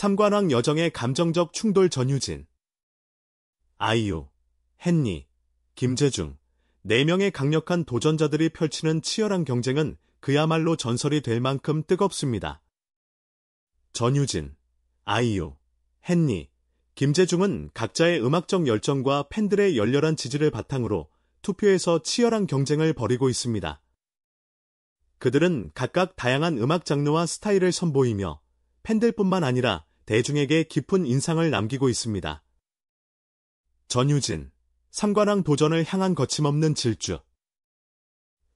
삼관왕 여정의 감정적 충돌 전유진 아이유, 헨리, 김재중 4명의 강력한 도전자들이 펼치는 치열한 경쟁은 그야말로 전설이 될 만큼 뜨겁습니다. 전유진, 아이유, 헨리, 김재중은 각자의 음악적 열정과 팬들의 열렬한 지지를 바탕으로 투표에서 치열한 경쟁을 벌이고 있습니다. 그들은 각각 다양한 음악 장르와 스타일을 선보이며 팬들뿐만 아니라 대중에게 깊은 인상을 남기고 있습니다. 전유진, 삼관왕 도전을 향한 거침없는 질주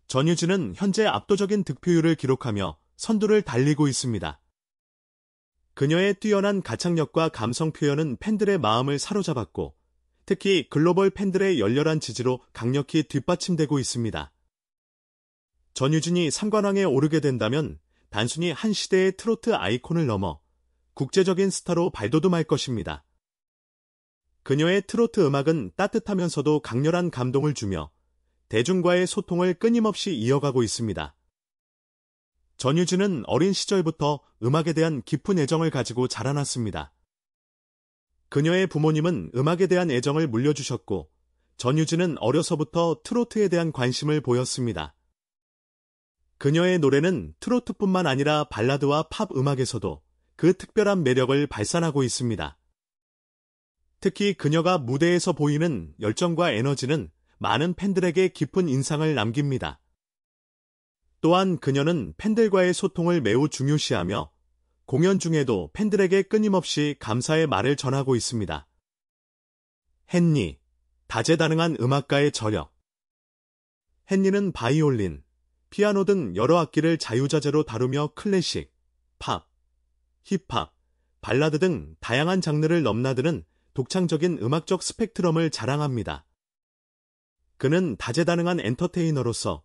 전유진은 현재 압도적인 득표율을 기록하며 선두를 달리고 있습니다. 그녀의 뛰어난 가창력과 감성 표현은 팬들의 마음을 사로잡았고 특히 글로벌 팬들의 열렬한 지지로 강력히 뒷받침되고 있습니다. 전유진이 삼관왕에 오르게 된다면 단순히 한 시대의 트로트 아이콘을 넘어 국제적인 스타로 발돋움할 것입니다. 그녀의 트로트 음악은 따뜻하면서도 강렬한 감동을 주며 대중과의 소통을 끊임없이 이어가고 있습니다. 전유진은 어린 시절부터 음악에 대한 깊은 애정을 가지고 자라났습니다. 그녀의 부모님은 음악에 대한 애정을 물려주셨고 전유진은 어려서부터 트로트에 대한 관심을 보였습니다. 그녀의 노래는 트로트뿐만 아니라 발라드와 팝 음악에서도 그 특별한 매력을 발산하고 있습니다. 특히 그녀가 무대에서 보이는 열정과 에너지는 많은 팬들에게 깊은 인상을 남깁니다. 또한 그녀는 팬들과의 소통을 매우 중요시하며 공연 중에도 팬들에게 끊임없이 감사의 말을 전하고 있습니다. 헨리, 다재다능한 음악가의 저력 헨리는 바이올린, 피아노 등 여러 악기를 자유자재로 다루며 클래식, 팝, 힙합, 발라드 등 다양한 장르를 넘나드는 독창적인 음악적 스펙트럼을 자랑합니다. 그는 다재다능한 엔터테이너로서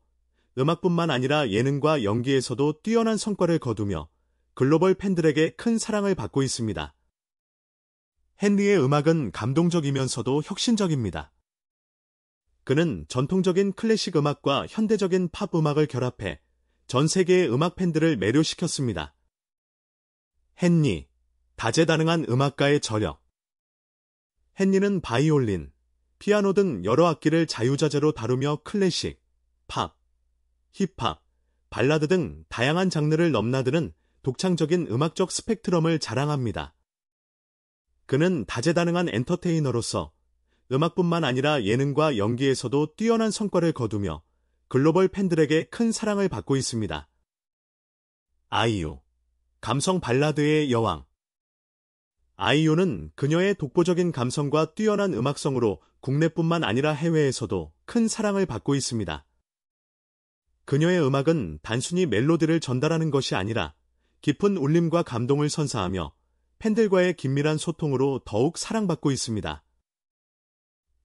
음악뿐만 아니라 예능과 연기에서도 뛰어난 성과를 거두며 글로벌 팬들에게 큰 사랑을 받고 있습니다. 헨리의 음악은 감동적이면서도 혁신적입니다. 그는 전통적인 클래식 음악과 현대적인 팝 음악을 결합해 전 세계의 음악 팬들을 매료시켰습니다. 헨리, 다재다능한 음악가의 저력 헨리는 바이올린, 피아노 등 여러 악기를 자유자재로 다루며 클래식, 팝, 힙합, 발라드 등 다양한 장르를 넘나드는 독창적인 음악적 스펙트럼을 자랑합니다. 그는 다재다능한 엔터테이너로서 음악뿐만 아니라 예능과 연기에서도 뛰어난 성과를 거두며 글로벌 팬들에게 큰 사랑을 받고 있습니다. 아이유 감성 발라드의 여왕 아이유는 그녀의 독보적인 감성과 뛰어난 음악성으로 국내뿐만 아니라 해외에서도 큰 사랑을 받고 있습니다. 그녀의 음악은 단순히 멜로디를 전달하는 것이 아니라 깊은 울림과 감동을 선사하며 팬들과의 긴밀한 소통으로 더욱 사랑받고 있습니다.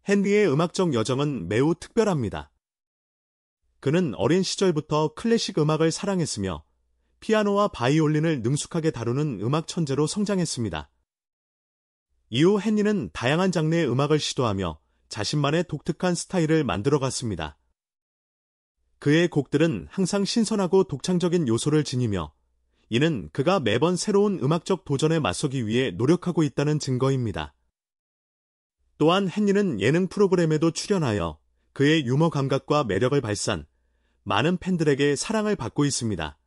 헨리의 음악적 여정은 매우 특별합니다. 그는 어린 시절부터 클래식 음악을 사랑했으며 피아노와 바이올린을 능숙하게 다루는 음악 천재로 성장했습니다. 이후 헨리는 다양한 장르의 음악을 시도하며 자신만의 독특한 스타일을 만들어갔습니다. 그의 곡들은 항상 신선하고 독창적인 요소를 지니며 이는 그가 매번 새로운 음악적 도전에 맞서기 위해 노력하고 있다는 증거입니다. 또한 헨리는 예능 프로그램에도 출연하여 그의 유머 감각과 매력을 발산, 많은 팬들에게 사랑을 받고 있습니다.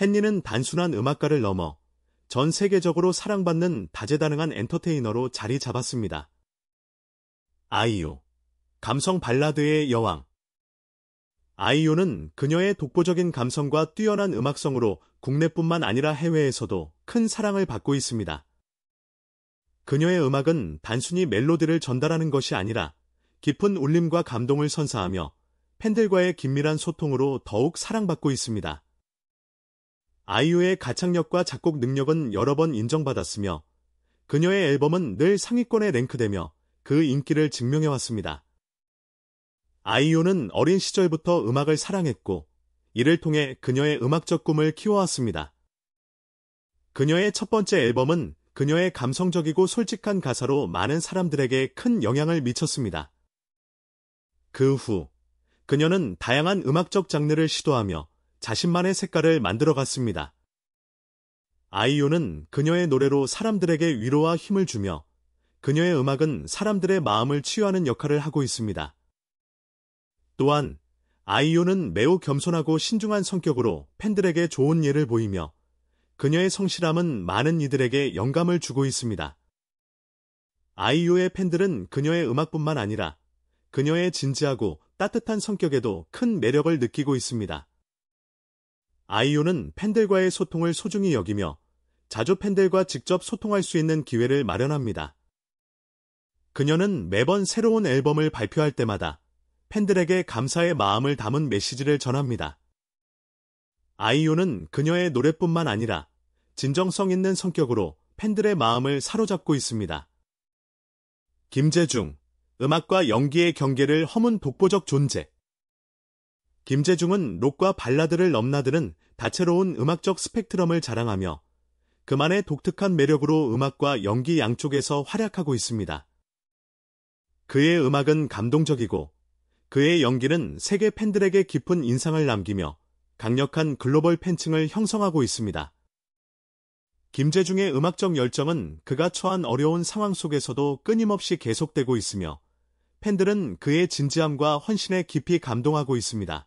헨리는 단순한 음악가를 넘어 전 세계적으로 사랑받는 다재다능한 엔터테이너로 자리 잡았습니다. 아이유 감성 발라드의 여왕 아이유는 그녀의 독보적인 감성과 뛰어난 음악성으로 국내뿐만 아니라 해외에서도 큰 사랑을 받고 있습니다. 그녀의 음악은 단순히 멜로디를 전달하는 것이 아니라 깊은 울림과 감동을 선사하며 팬들과의 긴밀한 소통으로 더욱 사랑받고 있습니다. 아이유의 가창력과 작곡 능력은 여러 번 인정받았으며 그녀의 앨범은 늘 상위권에 랭크되며 그 인기를 증명해왔습니다. 아이유는 어린 시절부터 음악을 사랑했고 이를 통해 그녀의 음악적 꿈을 키워왔습니다. 그녀의 첫 번째 앨범은 그녀의 감성적이고 솔직한 가사로 많은 사람들에게 큰 영향을 미쳤습니다. 그 후, 그녀는 다양한 음악적 장르를 시도하며 자신만의 색깔을 만들어갔습니다. 아이유는 그녀의 노래로 사람들에게 위로와 힘을 주며 그녀의 음악은 사람들의 마음을 치유하는 역할을 하고 있습니다. 또한 아이유는 매우 겸손하고 신중한 성격으로 팬들에게 좋은 예를 보이며 그녀의 성실함은 많은 이들에게 영감을 주고 있습니다. 아이유의 팬들은 그녀의 음악뿐만 아니라 그녀의 진지하고 따뜻한 성격에도 큰 매력을 느끼고 있습니다. 아이유는 팬들과의 소통을 소중히 여기며 자주 팬들과 직접 소통할 수 있는 기회를 마련합니다. 그녀는 매번 새로운 앨범을 발표할 때마다 팬들에게 감사의 마음을 담은 메시지를 전합니다. 아이유는 그녀의 노래뿐만 아니라 진정성 있는 성격으로 팬들의 마음을 사로잡고 있습니다. 김재중, 음악과 연기의 경계를 허문 독보적 존재. 김재중은 록과 발라드를 넘나드는 다채로운 음악적 스펙트럼을 자랑하며 그만의 독특한 매력으로 음악과 연기 양쪽에서 활약하고 있습니다. 그의 음악은 감동적이고 그의 연기는 세계 팬들에게 깊은 인상을 남기며 강력한 글로벌 팬층을 형성하고 있습니다. 김재중의 음악적 열정은 그가 처한 어려운 상황 속에서도 끊임없이 계속되고 있으며 팬들은 그의 진지함과 헌신에 깊이 감동하고 있습니다.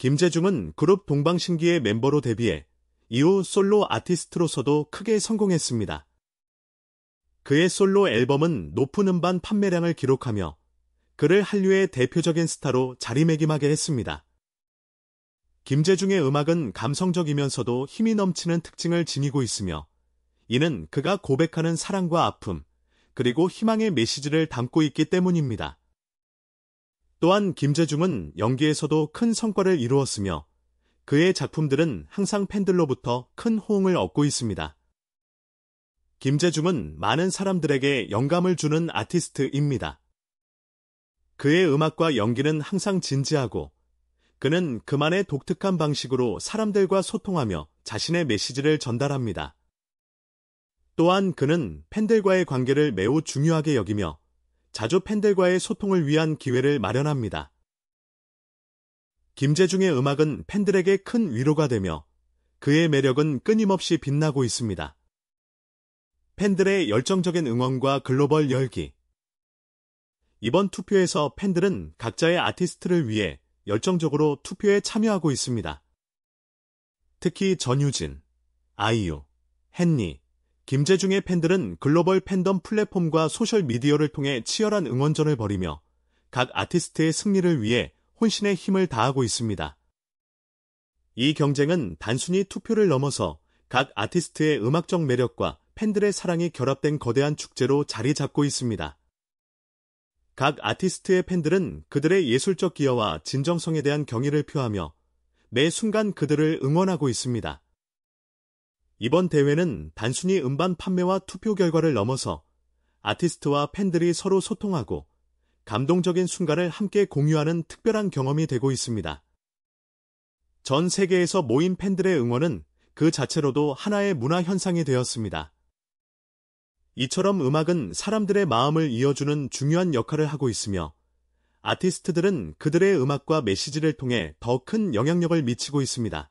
김재중은 그룹 동방신기의 멤버로 데뷔해 이후 솔로 아티스트로서도 크게 성공했습니다. 그의 솔로 앨범은 높은 음반 판매량을 기록하며 그를 한류의 대표적인 스타로 자리매김하게 했습니다. 김재중의 음악은 감성적이면서도 힘이 넘치는 특징을 지니고 있으며 이는 그가 고백하는 사랑과 아픔, 그리고 희망의 메시지를 담고 있기 때문입니다. 또한 김재중은 연기에서도 큰 성과를 이루었으며 그의 작품들은 항상 팬들로부터 큰 호응을 얻고 있습니다. 김재중은 많은 사람들에게 영감을 주는 아티스트입니다. 그의 음악과 연기는 항상 진지하고 그는 그만의 독특한 방식으로 사람들과 소통하며 자신의 메시지를 전달합니다. 또한 그는 팬들과의 관계를 매우 중요하게 여기며 자주 팬들과의 소통을 위한 기회를 마련합니다. 김재중의 음악은 팬들에게 큰 위로가 되며 그의 매력은 끊임없이 빛나고 있습니다. 팬들의 열정적인 응원과 글로벌 열기. 이번 투표에서 팬들은 각자의 아티스트를 위해 열정적으로 투표에 참여하고 있습니다. 특히 전유진, 아이유, 헨리, 김재중의 팬들은 글로벌 팬덤 플랫폼과 소셜미디어를 통해 치열한 응원전을 벌이며 각 아티스트의 승리를 위해 혼신의 힘을 다하고 있습니다. 이 경쟁은 단순히 투표를 넘어서 각 아티스트의 음악적 매력과 팬들의 사랑이 결합된 거대한 축제로 자리 잡고 있습니다. 각 아티스트의 팬들은 그들의 예술적 기여와 진정성에 대한 경의를 표하며 매 순간 그들을 응원하고 있습니다. 이번 대회는 단순히 음반 판매와 투표 결과를 넘어서 아티스트와 팬들이 서로 소통하고 감동적인 순간을 함께 공유하는 특별한 경험이 되고 있습니다. 전 세계에서 모인 팬들의 응원은 그 자체로도 하나의 문화 현상이 되었습니다. 이처럼 음악은 사람들의 마음을 이어주는 중요한 역할을 하고 있으며 아티스트들은 그들의 음악과 메시지를 통해 더 큰 영향력을 미치고 있습니다.